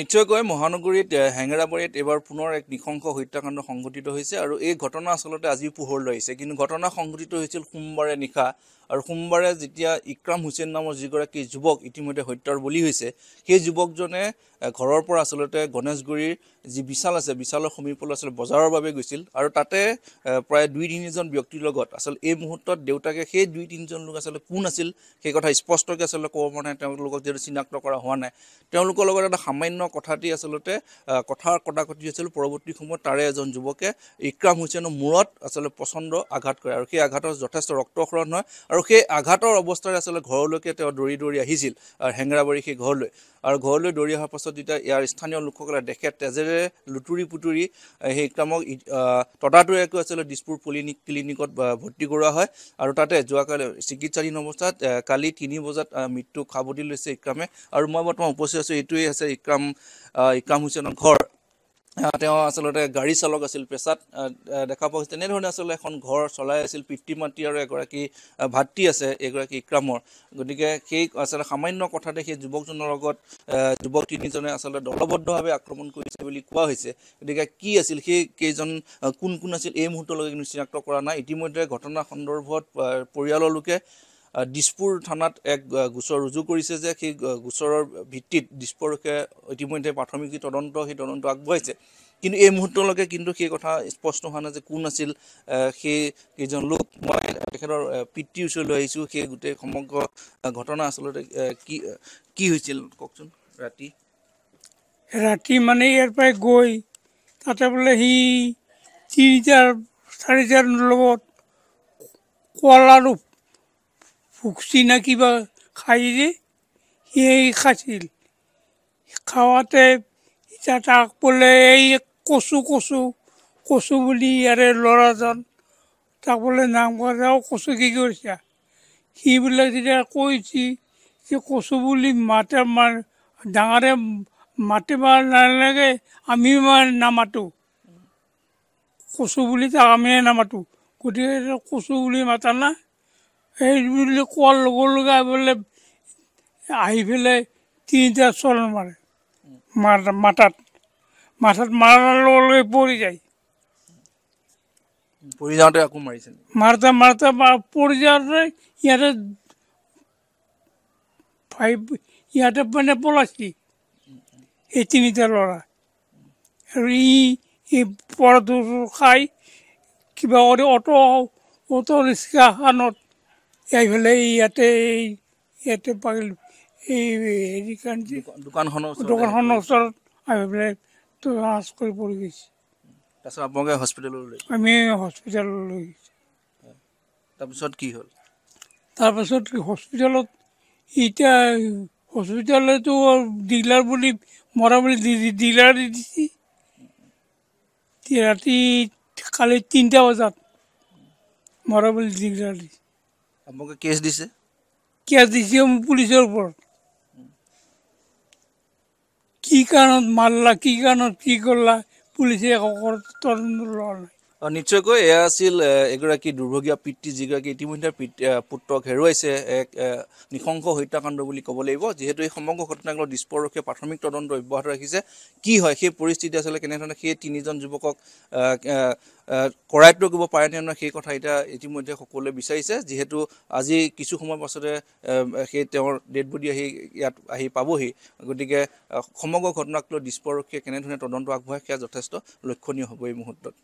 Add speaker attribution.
Speaker 1: নিশ্চয়কৈ মহানগৰীত হেঙেৰাবাৰীত এইবাৰ পুনৰ এক নিশংস হত্যাকাণ্ড সংঘটিত হৈছে আৰু এই ঘটনা আচলতে আজিও পোহৰ আহিছে কিন্তু ঘটনা সংঘটিত হৈছিল সোমবাৰে নিশা আৰু সোমবাৰে যেতিয়া ইকৰাম হুছেইন নামৰ যিগৰাকী যুৱক ইতিমধ্যে হত্যাৰ বলি হৈছে সেই যুৱকজনে ঘৰৰ পৰা আচলতে গণেশগুৰিৰ যি বিশাল আছে বিশালৰ সমীপলৈ আচলতে বজাৰৰ বাবে গৈছিল আৰু তাতে প্ৰায় দুই তিনিজন ব্যক্তিৰ লগত আচলতে এই মুহূৰ্তত দেউতাকে সেই দুই তিনিজন লোক আচলতে কোন আছিল সেই কথা স্পষ্টকৈ আচলতে ক'ব পৰা নাই তেওঁলোকক যিহেতু চিনাক্ত কৰা হোৱা নাই তেওঁলোকৰ লগত এটা সামান্য অন্যান্য কথাটি আচলতে কথাৰ কটাকটি আছিল পৰৱৰ্তী সময়ত তাৰে এজন যুৱকে ইকৰাম হুছেইনৰ মূৰত আচলতে প্ৰচণ্ড আঘাত কৰে আৰু সেই আঘাতৰ যথেষ্ট ৰক্তক্ষৰণ হয় আৰু সেই আঘাতৰ অৱস্থাৰে আচলতে ঘৰলৈকে তেওঁ দৌৰি দৌৰি আহিছিল আৰু হেঙেৰাবাৰী সেই ঘৰলৈ আৰু ঘৰলৈ দৌৰি অহাৰ পাছত যেতিয়া ইয়াৰ স্থানীয় লোকসকলে দেখে তেজেৰে লুতুৰি পুতুৰি সেই ইকৰামক ততাতৈয়াকৈ আচলতে দিছপুৰ পলিনিক ক্লিনিকত ভৰ্তি কৰোৱা হয় আৰু তাতে যোৱাকালি চিকিৎসাধীন অৱস্থাত কালি তিনি বজাত মৃত্যু খাবতি লৈছে ইকৰামে আৰু মই বৰ্তমান উপস্থিত আছোঁ এইটোৱেই আছে ইকৰাম কাম ইকৰাম হুছেনৰ ঘৰ তেওঁ আচলতে গাড়ী চালক আছিল পেচাত দেখা পোৱা গৈছে তেনেধৰণে আচলতে এখন ঘৰ চলাই আছিল পিতৃ মাতৃ আৰু এগৰাকী ভাতৃ আছে এগৰাকী ইকৰামৰ গতিকে সেই আচলতে সামান্য কথাতে সেই যুৱকজনৰ লগত যুৱক তিনিজনে আচলতে দলবদ্ধভাৱে আক্ৰমণ কৰিছে বুলি কোৱা হৈছে গতিকে কি আছিল সেই কেইজন কোন কোন আছিল এই মুহূৰ্তলৈকে কিন্তু চিনাক্ত কৰা নাই ইতিমধ্যে ঘটনা সন্দৰ্ভত পৰিয়ালৰ লোকে দিছপুৰ থানাত এক গোচৰ ৰুজু কৰিছে যে সেই গোচৰৰ ভিত্তিত দিছপুৰকে ইতিমধ্যে প্ৰাথমিক তদন্ত সেই তদন্ত আগবঢ়াইছে কিন্তু এই মুহূৰ্তলৈকে কিন্তু সেই কথা স্পষ্ট হোৱা নাই যে কোন আছিল সেই কেইজন লোক মই তেখেতৰ পিতৃৰ ওচৰলৈ আহিছোঁ সেই গোটেই সমগ্ৰ ঘটনা আচলতে কি কি হৈছিল কওকচোন ৰাতি
Speaker 2: ৰাতি মানে ইয়াৰ পৰাই গৈ তাতে বোলে সি তিনিটাৰ চাৰিটাৰ লগত কোৱালাৰূপ ভুকচি না কিবা খাই যে সিয়েই খাইছিল খাওঁতে এতিয়া তাক বোলে এই কচু কচু কচু বুলি ইয়াৰে ল'ৰাজন তাক বোলে নাম কৰা কচু কি কৰিছা সি বোলে যেতিয়া কৈছে যে কচু বুলি মাতে মাৰ ডাঙৰে মাৰ নালাগে আমি নামাতোঁ কচু বুলি তাক আমিয়ে নামাতোঁ গতিকে কচু বুলি মাতা না সেই কোৱাৰ লগে লগে বোলে আহি পেলাই তিনিটা চল মাৰে মাথাত মাথাত মাৰাৰ লগে লগে পৰি যায়
Speaker 1: পৰি যাওঁতে আকৌ মাৰিছে
Speaker 2: মাৰোঁতে মাৰোঁতে পৰি যাওঁতে ইয়াতে ফাইভ ইয়াতে মানে পলাইছিল এই তিনিটা ল'ৰা আৰু ই ই পৰাটো খাই কিবা কৰি অট' অট' ৰিক্সাখনত এইফালে ইয়াতে ইয়াতে এই হেৰি কাৰণ যে দোকানখনৰ ওচৰত আহি পেলাই ট্ৰাঞ্চ কৰি পৰি গৈছে
Speaker 1: তাৰপিছত আপোনালোকে হস্পিটেললৈ আমি
Speaker 2: হস্পিটেললৈ গৈছোঁ তাৰপিছত কি হ'ল তাৰপাছত হস্পিটেলত এতিয়া হস্পিটেলতো ডিলাৰ বুলি মৰা বুলি ডিলাৰ দি দিছে ৰাতি কালি তিনিটা বজাত মৰা বুলি ডিলাৰ দিছে আমাকে কেস দিছে কেস দিছে মই পুলিচৰ উপৰ কি কাৰণত মাৰলা কি কাৰণত কি কৰলা কৰলা পুলিশে তদন্ত লওয়া নাই
Speaker 1: নিশ্চয়কৈ এয়া আছিল এগৰাকী দুৰ্ভগীয়া পিতৃ যিগৰাকী ইতিমধ্যে পুত্ৰক হেৰুৱাইছে এক নিশংস হত্যাকাণ্ড বুলি ক'ব লাগিব যিহেতু এই সমগ্ৰ ঘটনাক লৈ দিস্পৰক্ষে প্ৰাথমিক তদন্ত অব্যাহত ৰাখিছে কি হয় সেই পৰিস্থিতি আচলতে কেনেধৰণে সেই তিনিজন যুৱকক কৰায়ত্ব কৰিব পাৰে নে নহয় সেই কথা এতিয়া ইতিমধ্যে সকলোৱে বিচাৰিছে যিহেতু আজি কিছু সময়ৰ পাছতে সেই তেওঁৰ ডেড বডি আহি ইয়াত আহি পাবহি গতিকে সমগ্ৰ ঘটনাক লৈ দিস্পৰক্ষীয়ে কেনেধৰণে তদন্ত আগবঢ়ায় সেয়া যথেষ্ট লক্ষণীয় হ'ব এই মুহূৰ্তত